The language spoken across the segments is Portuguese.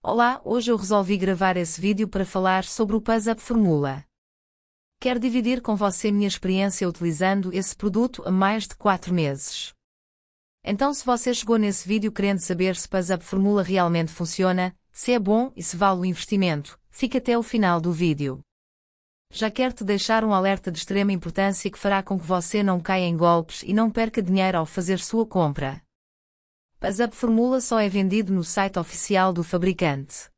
Olá, hoje eu resolvi gravar esse vídeo para falar sobre o PuzzUp Formula. Quero dividir com você minha experiência utilizando esse produto há mais de 4 meses. Então se você chegou nesse vídeo querendo saber se PuzzUp Formula realmente funciona, se é bom e se vale o investimento, fique até o final do vídeo. Já quero te deixar um alerta de extrema importância que fará com que você não caia em golpes e não perca dinheiro ao fazer sua compra. A Formula só é vendido no site oficial do fabricante.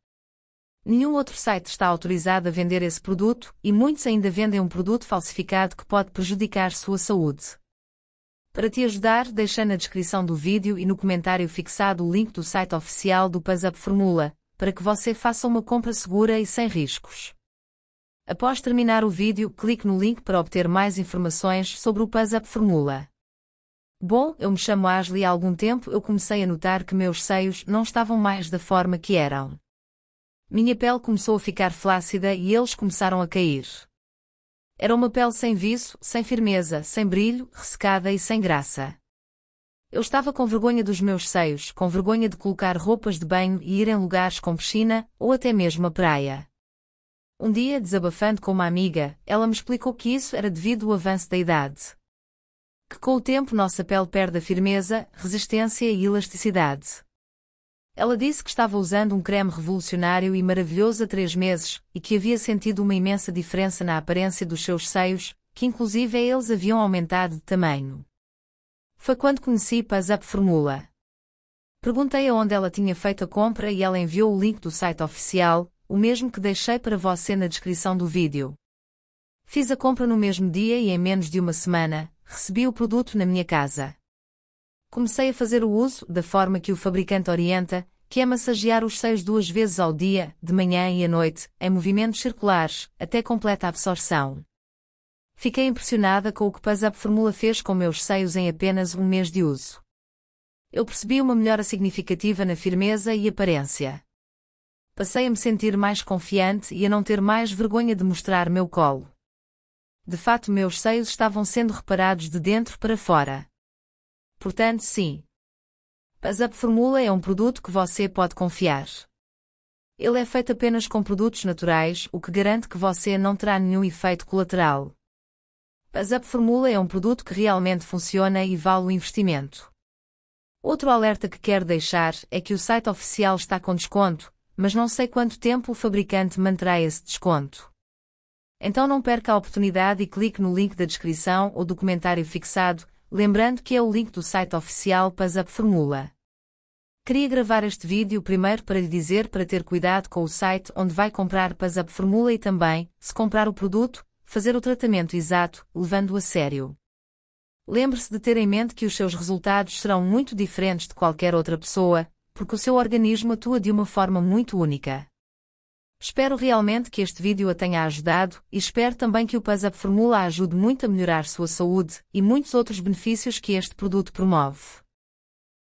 Nenhum outro site está autorizado a vender esse produto e muitos ainda vendem um produto falsificado que pode prejudicar sua saúde. Para te ajudar, deixa na descrição do vídeo e no comentário fixado o link do site oficial do PazUp Formula, para que você faça uma compra segura e sem riscos. Após terminar o vídeo, clique no link para obter mais informações sobre o PazUp Formula. Bom, eu me chamo Ashley há algum tempo eu comecei a notar que meus seios não estavam mais da forma que eram. Minha pele começou a ficar flácida e eles começaram a cair. Era uma pele sem viço, sem firmeza, sem brilho, ressecada e sem graça. Eu estava com vergonha dos meus seios, com vergonha de colocar roupas de banho e ir em lugares com piscina, ou até mesmo a praia. Um dia, desabafando com uma amiga, ela me explicou que isso era devido ao avanço da idade que com o tempo nossa pele perde a firmeza, resistência e elasticidade. Ela disse que estava usando um creme revolucionário e maravilhoso há três meses e que havia sentido uma imensa diferença na aparência dos seus seios, que inclusive eles haviam aumentado de tamanho. Foi quando conheci Pazap Formula. Perguntei aonde ela tinha feito a compra e ela enviou o link do site oficial, o mesmo que deixei para você na descrição do vídeo. Fiz a compra no mesmo dia e em menos de uma semana, Recebi o produto na minha casa. Comecei a fazer o uso da forma que o fabricante orienta, que é massagear os seios duas vezes ao dia, de manhã e à noite, em movimentos circulares, até completa absorção. Fiquei impressionada com o que Pazap Formula fez com meus seios em apenas um mês de uso. Eu percebi uma melhora significativa na firmeza e aparência. Passei a me sentir mais confiante e a não ter mais vergonha de mostrar meu colo. De fato, meus seios estavam sendo reparados de dentro para fora. Portanto, sim. Pazup Formula é um produto que você pode confiar. Ele é feito apenas com produtos naturais, o que garante que você não terá nenhum efeito colateral. Pazup Formula é um produto que realmente funciona e vale o investimento. Outro alerta que quero deixar é que o site oficial está com desconto, mas não sei quanto tempo o fabricante manterá esse desconto. Então não perca a oportunidade e clique no link da descrição ou do comentário fixado, lembrando que é o link do site oficial Pazup Formula. Queria gravar este vídeo primeiro para lhe dizer para ter cuidado com o site onde vai comprar Pazup Formula e também, se comprar o produto, fazer o tratamento exato, levando-o a sério. Lembre-se de ter em mente que os seus resultados serão muito diferentes de qualquer outra pessoa, porque o seu organismo atua de uma forma muito única. Espero realmente que este vídeo a tenha ajudado e espero também que o PASAP Formula ajude muito a melhorar sua saúde e muitos outros benefícios que este produto promove.